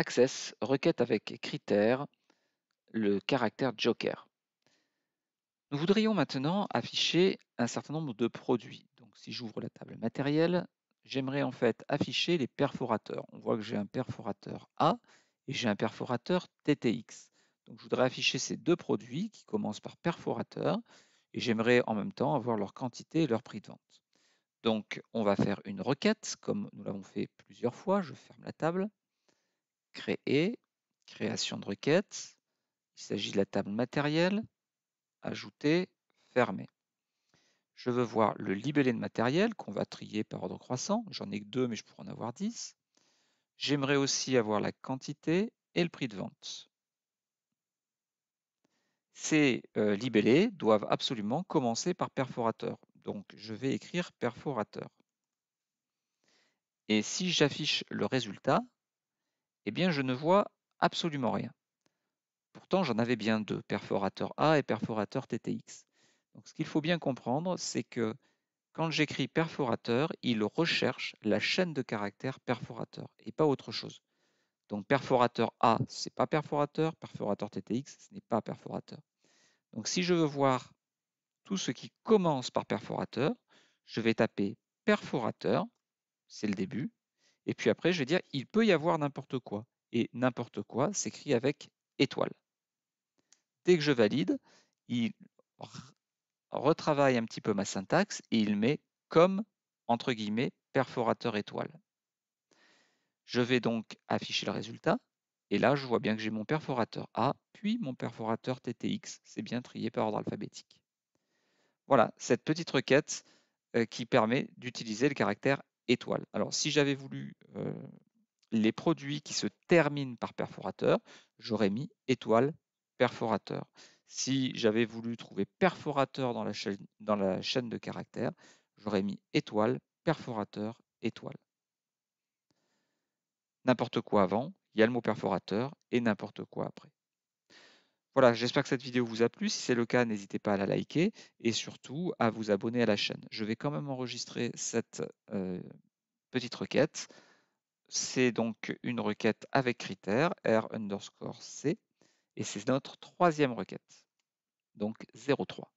Access requête avec critères, le caractère Joker. Nous voudrions maintenant afficher un certain nombre de produits. Donc, si j'ouvre la table matérielle, j'aimerais en fait afficher les perforateurs. On voit que j'ai un perforateur A et j'ai un perforateur TTX. Donc, je voudrais afficher ces deux produits qui commencent par perforateur et j'aimerais en même temps avoir leur quantité et leur prix de vente. Donc, on va faire une requête, comme nous l'avons fait plusieurs fois. Je ferme la table créer, création de requête, il s'agit de la table matériel, ajouter, fermer. Je veux voir le libellé de matériel qu'on va trier par ordre croissant. J'en ai que deux, mais je pourrais en avoir dix. J'aimerais aussi avoir la quantité et le prix de vente. Ces euh, libellés doivent absolument commencer par perforateur. Donc, je vais écrire perforateur. Et si j'affiche le résultat, eh bien je ne vois absolument rien. Pourtant, j'en avais bien deux, perforateur A et perforateur TTX. Donc, ce qu'il faut bien comprendre, c'est que quand j'écris perforateur, il recherche la chaîne de caractères perforateur et pas autre chose. Donc perforateur A, ce n'est pas perforateur, perforateur TTX, ce n'est pas perforateur. Donc si je veux voir tout ce qui commence par perforateur, je vais taper perforateur, c'est le début, et puis après, je vais dire, il peut y avoir n'importe quoi. Et n'importe quoi s'écrit avec étoile. Dès que je valide, il retravaille un petit peu ma syntaxe et il met comme, entre guillemets, perforateur étoile. Je vais donc afficher le résultat. Et là, je vois bien que j'ai mon perforateur A, puis mon perforateur TTX. C'est bien trié par ordre alphabétique. Voilà, cette petite requête euh, qui permet d'utiliser le caractère alors, si j'avais voulu euh, les produits qui se terminent par perforateur, j'aurais mis étoile perforateur. Si j'avais voulu trouver perforateur dans la chaîne, dans la chaîne de caractères, j'aurais mis étoile perforateur étoile. N'importe quoi avant, il y a le mot perforateur et n'importe quoi après. Voilà, j'espère que cette vidéo vous a plu. Si c'est le cas, n'hésitez pas à la liker et surtout à vous abonner à la chaîne. Je vais quand même enregistrer cette euh, petite requête. C'est donc une requête avec critères, R underscore C, et c'est notre troisième requête, donc 03.